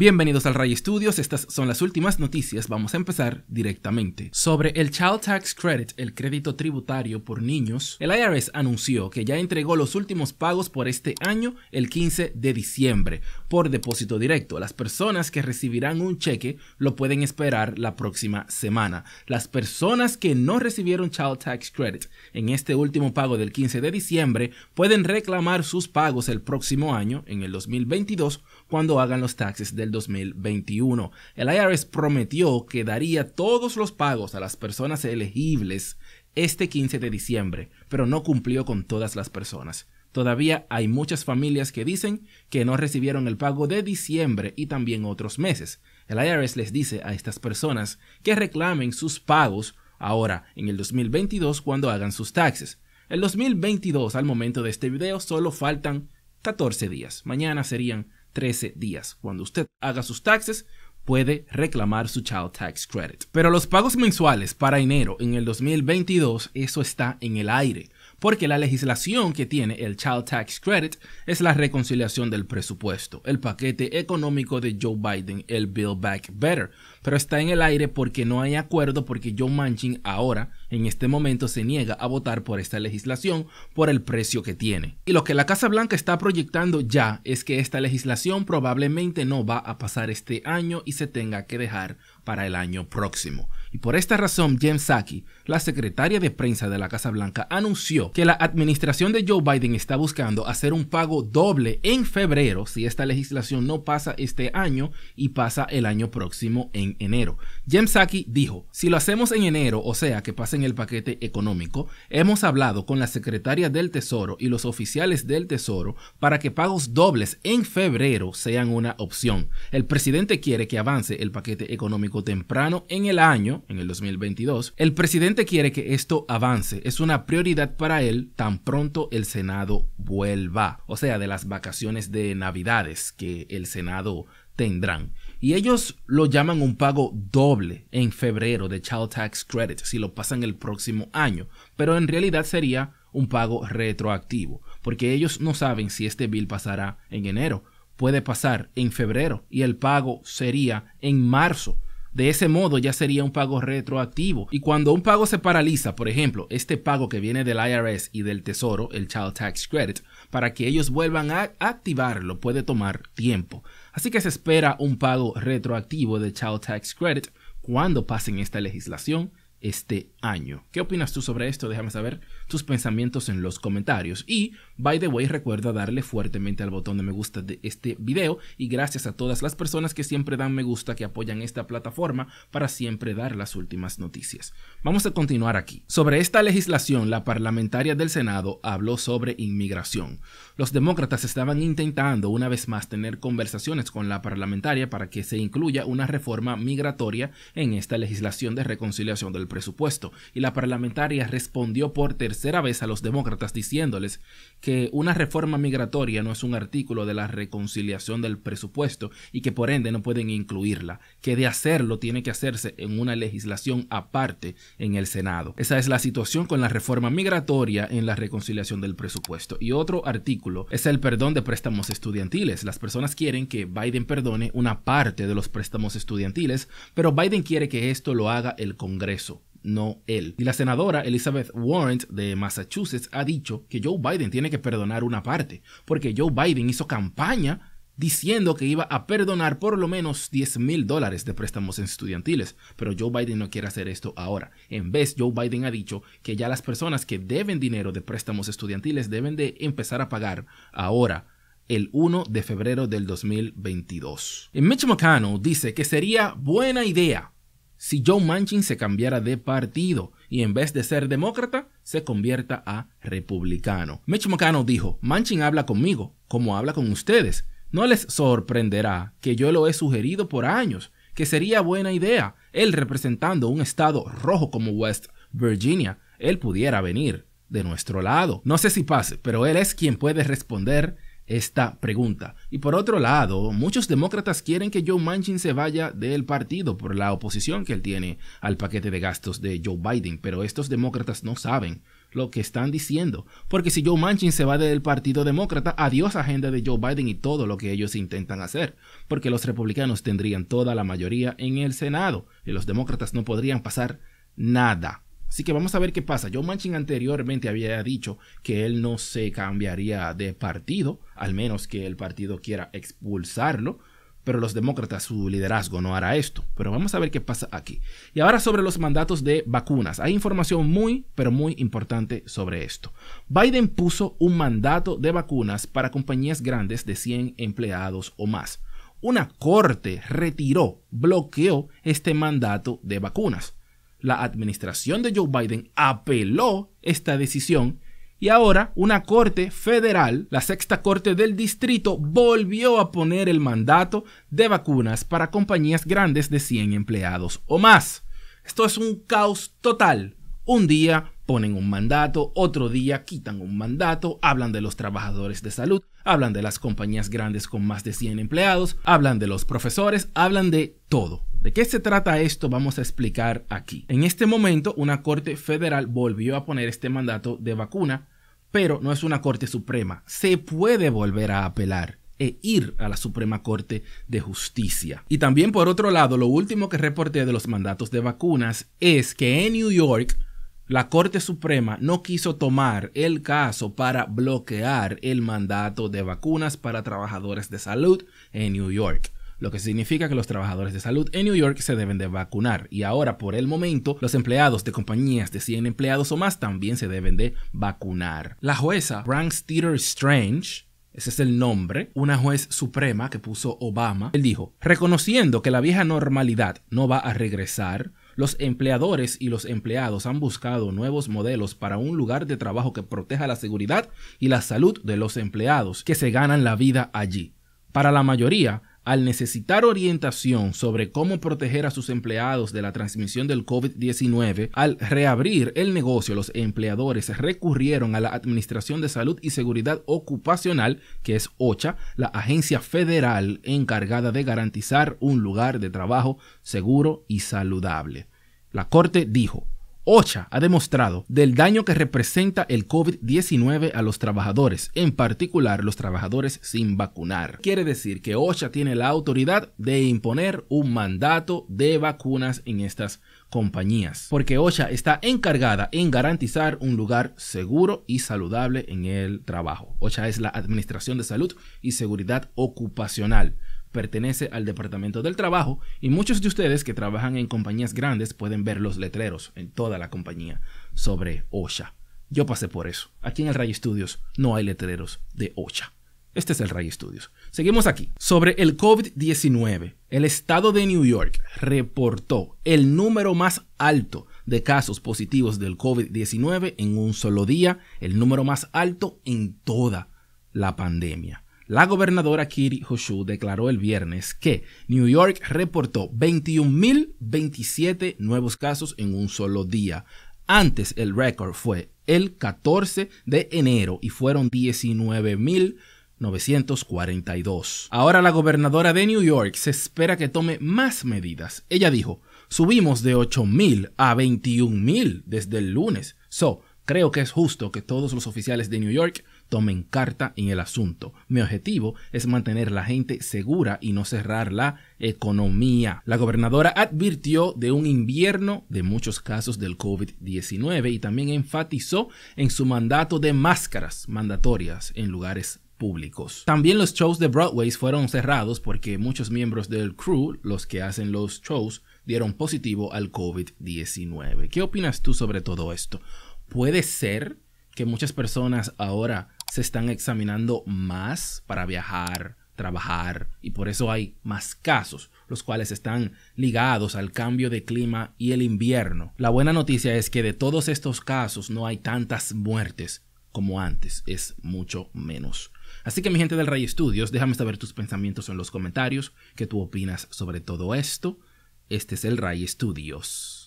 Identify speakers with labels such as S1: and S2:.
S1: Bienvenidos al Ray Studios, estas son las últimas noticias, vamos a empezar directamente. Sobre el Child Tax Credit, el crédito tributario por niños, el IRS anunció que ya entregó los últimos pagos por este año el 15 de diciembre por depósito directo. Las personas que recibirán un cheque lo pueden esperar la próxima semana. Las personas que no recibieron Child Tax Credit en este último pago del 15 de diciembre pueden reclamar sus pagos el próximo año, en el 2022, cuando hagan los taxes del 2021. El IRS prometió que daría todos los pagos a las personas elegibles este 15 de diciembre, pero no cumplió con todas las personas. Todavía hay muchas familias que dicen que no recibieron el pago de diciembre y también otros meses. El IRS les dice a estas personas que reclamen sus pagos ahora en el 2022 cuando hagan sus taxes. El 2022 al momento de este video solo faltan 14 días. Mañana serían 13 días. Cuando usted haga sus taxes, puede reclamar su Child Tax Credit. Pero los pagos mensuales para enero en el 2022, eso está en el aire, porque la legislación que tiene el Child Tax Credit es la reconciliación del presupuesto, el paquete económico de Joe Biden, el Build Back Better, pero está en el aire porque no hay acuerdo porque Joe Manchin ahora, en este momento, se niega a votar por esta legislación por el precio que tiene. Y lo que la Casa Blanca está proyectando ya es que esta legislación probablemente no va a pasar este año y se tenga que dejar para el año próximo. Y por esta razón, Jen Saki la secretaria de prensa de la Casa Blanca, anunció que la administración de Joe Biden está buscando hacer un pago doble en febrero si esta legislación no pasa este año y pasa el año próximo en enero. James Saki dijo, si lo hacemos en enero, o sea que pasen el paquete económico, hemos hablado con la secretaria del Tesoro y los oficiales del Tesoro para que pagos dobles en febrero sean una opción. El presidente quiere que avance el paquete económico temprano en el año, en el 2022. El presidente quiere que esto avance. Es una prioridad para él tan pronto el Senado vuelva. O sea, de las vacaciones de Navidades que el Senado tendrán. Y ellos lo llaman un pago doble en febrero de Child Tax Credit si lo pasan el próximo año, pero en realidad sería un pago retroactivo, porque ellos no saben si este bill pasará en enero, puede pasar en febrero y el pago sería en marzo. De ese modo ya sería un pago retroactivo. Y cuando un pago se paraliza, por ejemplo, este pago que viene del IRS y del Tesoro, el Child Tax Credit, para que ellos vuelvan a activarlo puede tomar tiempo. Así que se espera un pago retroactivo de Child Tax Credit cuando pasen esta legislación este año. ¿Qué opinas tú sobre esto? Déjame saber tus pensamientos en los comentarios. Y, by the way, recuerda darle fuertemente al botón de me gusta de este video y gracias a todas las personas que siempre dan me gusta, que apoyan esta plataforma para siempre dar las últimas noticias. Vamos a continuar aquí. Sobre esta legislación, la parlamentaria del Senado habló sobre inmigración. Los demócratas estaban intentando una vez más tener conversaciones con la parlamentaria para que se incluya una reforma migratoria en esta legislación de reconciliación del presupuesto, y la parlamentaria respondió por tercera vez a los demócratas diciéndoles que una reforma migratoria no es un artículo de la reconciliación del presupuesto y que por ende no pueden incluirla, que de hacerlo tiene que hacerse en una legislación aparte en el Senado. Esa es la situación con la reforma migratoria en la reconciliación del presupuesto. Y otro artículo es el perdón de préstamos estudiantiles. Las personas quieren que Biden perdone una parte de los préstamos estudiantiles, pero Biden quiere que esto lo haga el Congreso no él. Y la senadora Elizabeth Warren de Massachusetts ha dicho que Joe Biden tiene que perdonar una parte, porque Joe Biden hizo campaña diciendo que iba a perdonar por lo menos 10 mil dólares de préstamos estudiantiles, pero Joe Biden no quiere hacer esto ahora. En vez, Joe Biden ha dicho que ya las personas que deben dinero de préstamos estudiantiles deben de empezar a pagar ahora el 1 de febrero del 2022. Mitch McConnell dice que sería buena idea si John Manchin se cambiara de partido y en vez de ser demócrata, se convierta a republicano. Mitch McConnell dijo, Manchin habla conmigo, como habla con ustedes. No les sorprenderá que yo lo he sugerido por años, que sería buena idea, él representando un estado rojo como West Virginia, él pudiera venir de nuestro lado. No sé si pase, pero él es quien puede responder esta pregunta. Y por otro lado, muchos demócratas quieren que Joe Manchin se vaya del partido por la oposición que él tiene al paquete de gastos de Joe Biden, pero estos demócratas no saben lo que están diciendo, porque si Joe Manchin se va del partido demócrata, adiós agenda de Joe Biden y todo lo que ellos intentan hacer, porque los republicanos tendrían toda la mayoría en el Senado y los demócratas no podrían pasar nada. Así que vamos a ver qué pasa. Joe Manchin anteriormente había dicho que él no se cambiaría de partido, al menos que el partido quiera expulsarlo, pero los demócratas, su liderazgo no hará esto. Pero vamos a ver qué pasa aquí. Y ahora sobre los mandatos de vacunas. Hay información muy, pero muy importante sobre esto. Biden puso un mandato de vacunas para compañías grandes de 100 empleados o más. Una corte retiró, bloqueó este mandato de vacunas la administración de Joe Biden apeló esta decisión y ahora una corte federal, la sexta corte del distrito, volvió a poner el mandato de vacunas para compañías grandes de 100 empleados o más. Esto es un caos total. Un día ponen un mandato, otro día quitan un mandato, hablan de los trabajadores de salud, hablan de las compañías grandes con más de 100 empleados, hablan de los profesores, hablan de todo. ¿De qué se trata esto? Vamos a explicar aquí. En este momento, una corte federal volvió a poner este mandato de vacuna, pero no es una corte suprema. Se puede volver a apelar e ir a la Suprema Corte de Justicia. Y también por otro lado, lo último que reporté de los mandatos de vacunas es que en New York la Corte Suprema no quiso tomar el caso para bloquear el mandato de vacunas para trabajadores de salud en New York lo que significa que los trabajadores de salud en New York se deben de vacunar y ahora por el momento los empleados de compañías de 100 empleados o más también se deben de vacunar. La jueza Frank Theater Strange ese es el nombre, una juez suprema que puso Obama, él dijo, reconociendo que la vieja normalidad no va a regresar, los empleadores y los empleados han buscado nuevos modelos para un lugar de trabajo que proteja la seguridad y la salud de los empleados que se ganan la vida allí. Para la mayoría, al necesitar orientación sobre cómo proteger a sus empleados de la transmisión del COVID-19, al reabrir el negocio, los empleadores recurrieron a la Administración de Salud y Seguridad Ocupacional, que es OCHA, la agencia federal encargada de garantizar un lugar de trabajo seguro y saludable. La Corte dijo, OCHA ha demostrado del daño que representa el COVID-19 a los trabajadores, en particular los trabajadores sin vacunar. Quiere decir que OCHA tiene la autoridad de imponer un mandato de vacunas en estas compañías, porque OCHA está encargada en garantizar un lugar seguro y saludable en el trabajo. OCHA es la Administración de Salud y Seguridad Ocupacional pertenece al Departamento del Trabajo y muchos de ustedes que trabajan en compañías grandes pueden ver los letreros en toda la compañía sobre OSHA. Yo pasé por eso. Aquí en el Ray Studios no hay letreros de OSHA. Este es el Ray Studios. Seguimos aquí. Sobre el COVID-19, el estado de New York reportó el número más alto de casos positivos del COVID-19 en un solo día, el número más alto en toda la pandemia. La gobernadora Kiri HoShu declaró el viernes que New York reportó 21.027 nuevos casos en un solo día. Antes el récord fue el 14 de enero y fueron 19,942. Ahora la gobernadora de New York se espera que tome más medidas. Ella dijo, subimos de 8.000 a 21.000 desde el lunes. So, creo que es justo que todos los oficiales de New York tomen carta en el asunto. Mi objetivo es mantener la gente segura y no cerrar la economía. La gobernadora advirtió de un invierno de muchos casos del COVID-19 y también enfatizó en su mandato de máscaras mandatorias en lugares públicos. También los shows de Broadway fueron cerrados porque muchos miembros del crew, los que hacen los shows, dieron positivo al COVID-19. ¿Qué opinas tú sobre todo esto? ¿Puede ser que muchas personas ahora se están examinando más para viajar, trabajar, y por eso hay más casos, los cuales están ligados al cambio de clima y el invierno. La buena noticia es que de todos estos casos no hay tantas muertes como antes, es mucho menos. Así que mi gente del Ray Studios, déjame saber tus pensamientos en los comentarios, qué tú opinas sobre todo esto. Este es el Ray Studios.